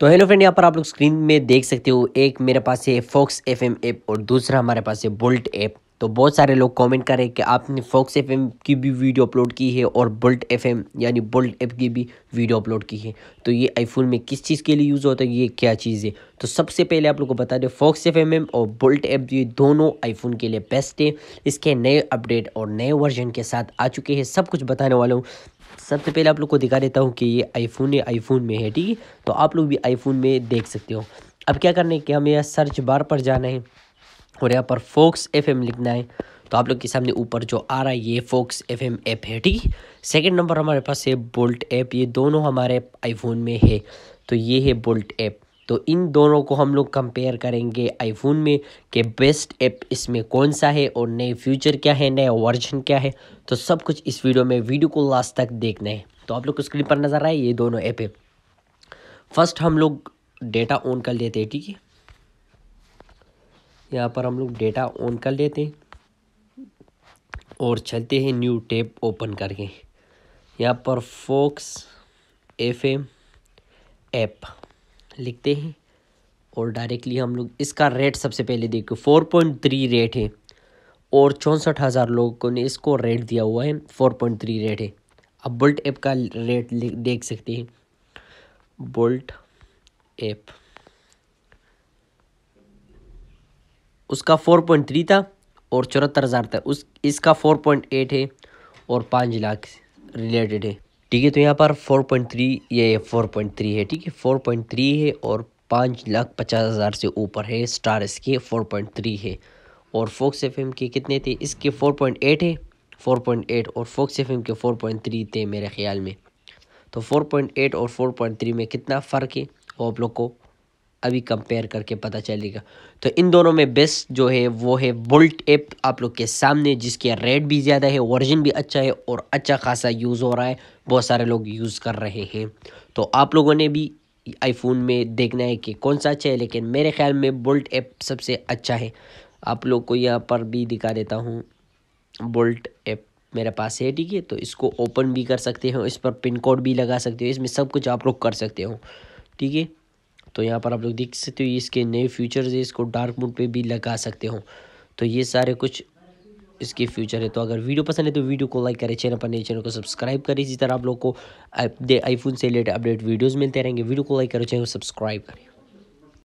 तो hello friend यहाँ पर आप लोग स्क्रीन में देख सकते हो एक मेरे पास है फोक्स एफ ऐप और दूसरा हमारे पास है बोल्ट ऐप तो बहुत सारे लोग कमेंट कर रहे हैं कि आपने फोक्स एफ की भी वीडियो अपलोड की है और बोल्ट एफ यानी बोल्ट ऐप की भी वीडियो अपलोड की है तो ये आईफोन में किस चीज़ के लिए यूज़ होता है ये क्या चीज़ है तो सबसे पहले आप लोग को बता दें फोक्स एफ और बोल्ट ऐप ये दोनों आईफोन के लिए बेस्ट है इसके नए अपडेट और नए वर्जन के साथ आ चुके हैं सब कुछ बताने वाला हूँ सबसे पहले आप लोग को दिखा देता हूँ कि ये आईफोन है आईफोन में है ठीक है तो आप लोग भी आईफोन में देख सकते हो अब क्या करना है कि हमें यहाँ सर्च बार पर जाना है और यहाँ पर फोक्स एफ लिखना है तो आप लोग के सामने ऊपर जो आ रहा है ये फोक्स एफ एम ऐप है ठीक है सेकेंड नंबर हमारे पास है बोल्ट ऐप ये दोनों हमारे आईफोन में है तो ये है बोल्ट ऐप तो इन दोनों को हम लोग कंपेयर करेंगे आईफोन में कि बेस्ट ऐप इसमें कौन सा है और नए फ्यूचर क्या है नया वर्जन क्या है तो सब कुछ इस वीडियो में वीडियो को लास्ट तक देखना है तो आप लोग को स्क्रीन पर नज़र आए ये दोनों ऐप है फर्स्ट हम लोग डेटा ऑन कर लेते हैं ठीक है यहाँ पर हम लोग डेटा ऑन कर लेते हैं और चलते हैं न्यू टैब ओपन करके यहाँ पर फोक्स एफ एम ऐप लिखते हैं और डायरेक्टली हम लोग इसका रेट सबसे पहले देखो फोर पॉइंट थ्री रेट है और चौंसठ हज़ार लोगों ने इसको रेट दिया हुआ है फोर पॉइंट थ्री रेट है अब बोल्ट ऐप का रेट देख सकते हैं बोल्ट ऐप उसका फोर पॉइंट थ्री था और चौहत्तर हज़ार था उस इसका फोर पॉइंट एट है और पाँच लाख रिलेटेड है ठीक है तो यहाँ पर फोर पॉइंट थ्री ये फोर पॉइंट थ्री है ठीक है फोर पॉइंट थ्री है और पाँच लाख पचास हज़ार से ऊपर है स्टार इसके फोर पॉइंट थ्री है और फोक्स एफ एम के कितने थे इसके फोर पॉइंट एट है फोर पॉइंट एट और फोक्स एफ एम के फोर पॉइंट थ्री थे मेरे ख्याल में तो फोर पॉइंट एट और फोर पॉइंट थ्री में कितना फ़र्क है वो आप लोग को अभी कंपेयर करके पता चलेगा तो इन दोनों में बेस्ट जो है वो है वोल्ट ऐप आप लोग के सामने जिसके रेट भी ज़्यादा है वर्जन भी अच्छा है और अच्छा खासा यूज़ हो रहा है बहुत सारे लोग यूज़ कर रहे हैं तो आप लोगों ने भी आईफोन में देखना है कि कौन सा अच्छा है लेकिन मेरे ख्याल में बोल्ट ऐप सबसे अच्छा है आप लोग को यहाँ पर भी दिखा देता हूँ बोल्ट ऐप मेरे पास है ठीक है तो इसको ओपन भी कर सकते हो इस पर पिन कोड भी लगा सकते हो इसमें सब कुछ आप लोग कर सकते हो ठीक है तो यहाँ पर आप लोग देख सकते हो इसके नए फ्यूचर्स है इसको डार्क मोड पे भी लगा सकते हो तो ये सारे कुछ इसके फ्यूचर है तो अगर वीडियो पसंद है तो वीडियो को लाइक करें चैनल पर नए चैनल को सब्सक्राइब करें इसी तरह आप लोग को आईफोन से रिलेटेड अपडेट वीडियोज़ मिलते रहेंगे वीडियो को लाइक करो चैनल को सब्सक्राइब करें